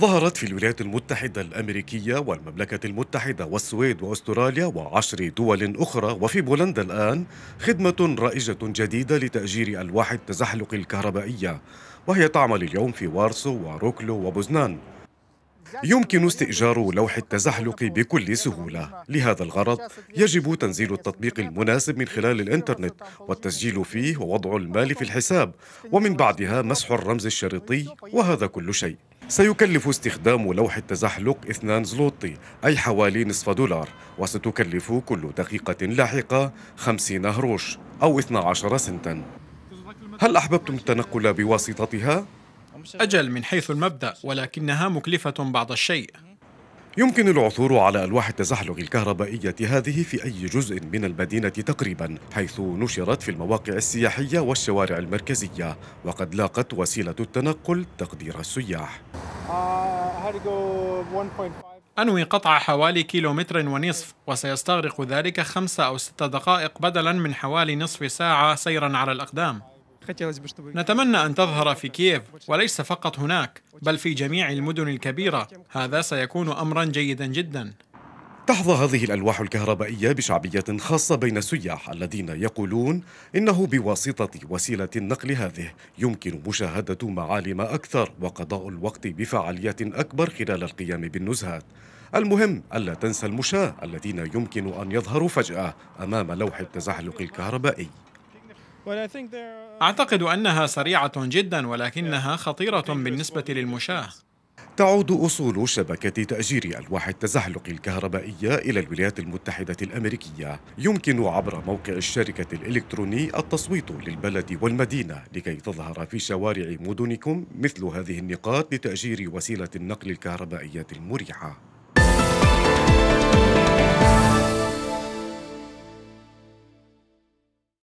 ظهرت في الولايات المتحدة الأمريكية والمملكة المتحدة والسويد وأستراليا وعشر دول أخرى وفي بولندا الآن خدمة رائجة جديدة لتأجير ألواح التزحلق الكهربائية وهي تعمل اليوم في وارسو وروكلو وبوزنان يمكن استئجار لوح التزحلق بكل سهولة لهذا الغرض يجب تنزيل التطبيق المناسب من خلال الإنترنت والتسجيل فيه ووضع المال في الحساب ومن بعدها مسح الرمز الشريطي وهذا كل شيء سيكلف استخدام لوح التزحلق اثنان زلوطي أي حوالي نصف دولار وستكلف كل دقيقة لاحقة 50 هروش أو 12 سنتا هل أحببتم التنقل بواسطتها؟ أجل من حيث المبدأ ولكنها مكلفة بعض الشيء يمكن العثور على ألواح التزحلق الكهربائية هذه في أي جزء من المدينة تقريبا حيث نشرت في المواقع السياحية والشوارع المركزية وقد لاقت وسيلة التنقل تقدير السياح Uh, أنوي قطع حوالي كيلومتر ونصف وسيستغرق ذلك خمسة أو ست دقائق بدلا من حوالي نصف ساعة سيرا على الأقدام نتمنى أن تظهر في كييف وليس فقط هناك بل في جميع المدن الكبيرة هذا سيكون أمرا جيدا جدا تحظى هذه الألواح الكهربائية بشعبية خاصة بين السياح الذين يقولون إنه بواسطة وسيلة النقل هذه يمكن مشاهدة معالم أكثر وقضاء الوقت بفعاليات أكبر خلال القيام بالنزهات المهم ألا تنسى المشاة الذين يمكن أن يظهروا فجأة أمام لوح التزحلق الكهربائي أعتقد أنها سريعة جدا ولكنها خطيرة بالنسبة للمشاة تعود أصول شبكة تأجير ألواح التزحلق الكهربائية إلى الولايات المتحدة الأمريكية يمكن عبر موقع الشركة الإلكتروني التصويت للبلد والمدينة لكي تظهر في شوارع مدنكم مثل هذه النقاط لتأجير وسيلة النقل الكهربائية المريحة